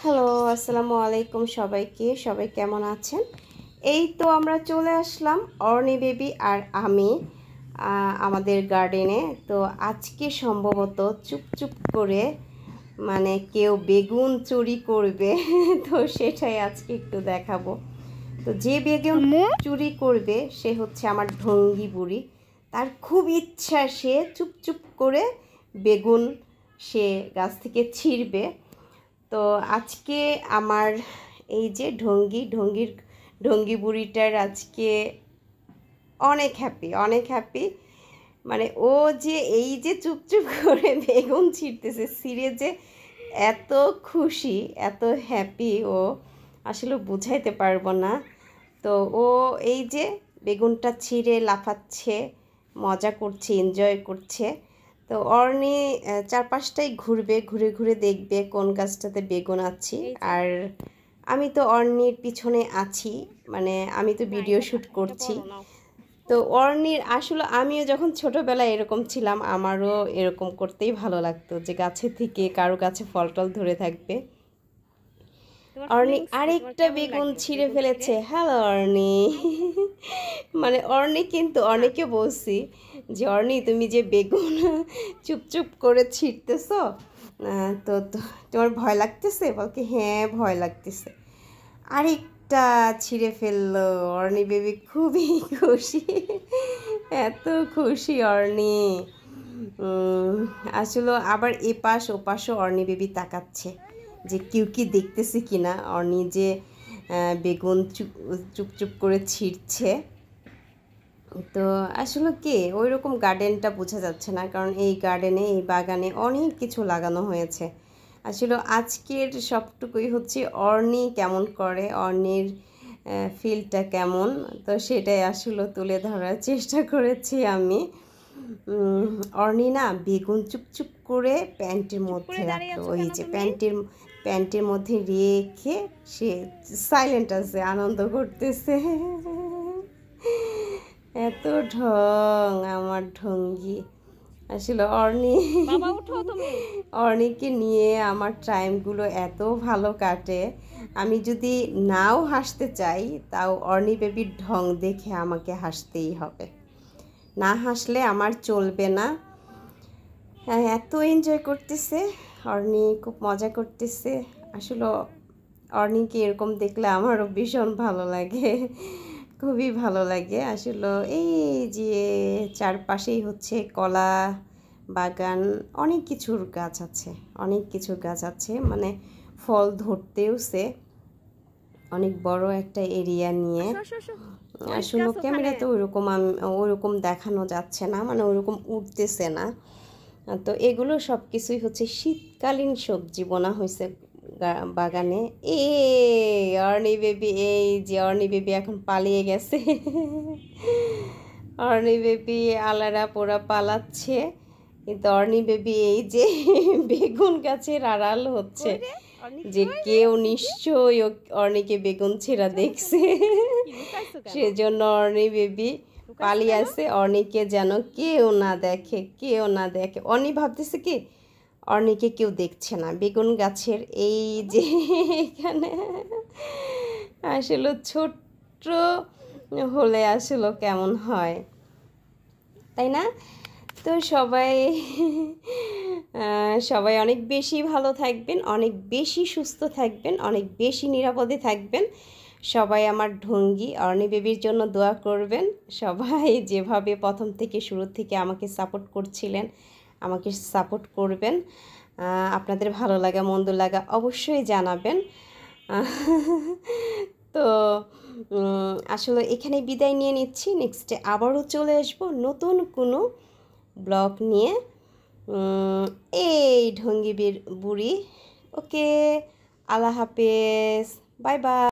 hello আসসালামু আলাইকুম সবাইকে সবাই কেমন আছেন এই তো আমরা চলে আসলাম অর্ণি বেবি আর আমি আমাদের গার্ডেনে তো আজকে সম্ভবত চুপচুপ করে মানে কেউ বেগুন চুরি করবে তো সেটাই আজকে একটু দেখাবো তো যে বেগুন চুরি করবে সে হচ্ছে আমার ঢঙ্গি বুড়ি তার খুব ইচ্ছা সে চুপচুপ করে বেগুন সে গাছ থেকে ছিঁড়বে তো আজকে আমার এই যে ঢঙ্গি ঢঙ্গির ঢঙ্গি বুড়িটার আজকে অনেক হ্যাপি অনেক হ্যাপি মানে ও যে এই যে চুপচুপ করে বেগুন ছিঁড়তেছে সিরে যে এত খুশি এত হ্যাপি ও আসলে বুঝাইতে পারবো না তো ও এই যে বেগুনটা ছিঁড়ে লাফাচ্ছে মজা করছে এনজয় করছে তো অর্নি চারপাশটাই ঘুরবে ঘুরে ঘুরে দেখবে কোন গাছটাতে বেগুন আছি আর আমি তো অর্নির পিছনে আছি মানে আমি তো ভিডিও শ্যুট হ্যাঁ, করছি তো অর্নির আসলে আমিও যখন ছোটোবেলায় এরকম ছিলাম আমারও এরকম করতেই ভালো লাগতো যে গাছে থেকে কারো গাছে ফল টল ধরে থাকবে অর্নি আরেকটা বেগুন ছিঁড়ে ফেলেছে হ্যালো অর্নি মানে অর্নি কিন্তু অনেকে বলছি জর্নি তুমি যে বেগুন চুপচুপ করে ছিটতেছ তো তোমার ভয় লাগতেছে বলকে হ্যাঁ ভয় লাগতেছে আরেকটা ছিঁড়ে ফেললো অর্নি বেবি খুবই খুশি এত খুশি অর্নি আসলে আবার এপাশ ওপাশও অর্নি বেবি তাকাচ্ছে যে কেউ কি দেখতেছে কিনা অর্নি যে বেগুন চুপ চুপচুপ করে ছিঁড়ছে তো আসলে কি ওই রকম গার্ডেনটা বোঝা যাচ্ছে না কারণ এই গার্ডেনে এই বাগানে অনেক কিছু লাগানো হয়েছে আসলে আজকের সবটুকুই হচ্ছে অর্নি কেমন করে অর্নির ফিলটা কেমন তো সেটাই আসলে তুলে ধরার চেষ্টা করেছি আমি অর্নি না বেগুন চুপচুপ করে প্যান্টের মধ্যে রাখতো ওই যে প্যান্টের প্যান্টের মধ্যে রেখে সে সাইলেন্ট আছে আনন্দ করতেছে এত ঢং আমার ঢঙ্গি আসলে অর্ণি অর্ণিকে নিয়ে আমার টাইমগুলো এত ভালো কাটে আমি যদি নাও হাসতে চাই তাও অর্নি বেবির ঢং দেখে আমাকে হাসতেই হবে না হাসলে আমার চলবে না হ্যাঁ, এত এনজয় করতেছে অর্ণি খুব মজা করতেছে আসলে অর্ণিকে এরকম দেখলে আমারও ভীষণ ভালো লাগে খুবই ভালো লাগে আসলে এই যে চারপাশেই হচ্ছে কলা বাগান অনেক কিছুর গাছ আছে অনেক কিছুর গাছ আছে মানে ফল ধরতেওছে অনেক বড় একটা এরিয়া নিয়ে আসলে ক্যামেরাতে ওইরকম ওইরকম দেখানো যাচ্ছে না মানে ওইরকম উঠতেছে না তো এগুলো সব কিছুই হচ্ছে শীতকালীন সবজি বোনা হয়েছে বাগানে এ অর্নি বেবি এই যে অর্নি বেবি এখন পালিয়ে গেছে অর্নি বেবি আলারা পোড়া পালাচ্ছে কিন্তু অর্নি বেবি এই যে বেগুন গাছের আড়াল হচ্ছে যে কেউ নিশ্চয়ই অর্নিকে বেগুন ছেঁড়া দেখছে সেজন্য অর্নি বেবি পালিয়ে আছে অর্নিকে যেন কেউ না দেখে কেউ না দেখে অর্ণি ভাবতেছে কি অনেকে কেউ দেখছে না বেগুন গাছের এই যে এখানে আসলে ছোট্ট হলে আসলে কেমন হয় তাই না তো সবাই সবাই অনেক বেশি ভালো থাকবেন অনেক বেশি সুস্থ থাকবেন অনেক বেশি নিরাপদে থাকবেন সবাই আমার ঢঙ্গি অর্ণি বেবির জন্য দোয়া করবেন সবাই যেভাবে প্রথম থেকে শুরু থেকে আমাকে সাপোর্ট করছিলেন আমাকে সাপোর্ট করবেন আপনাদের ভালো লাগা মন্দ লাগা অবশ্যই জানাবেন তো আসলে এখানে বিদায় নিয়ে নিচ্ছি নেক্সটে আবারও চলে আসব নতুন কোনো ব্লগ নিয়ে এই ঢঙ্গি বুড়ি ওকে আল্লাহ হাফেজ বাই বাই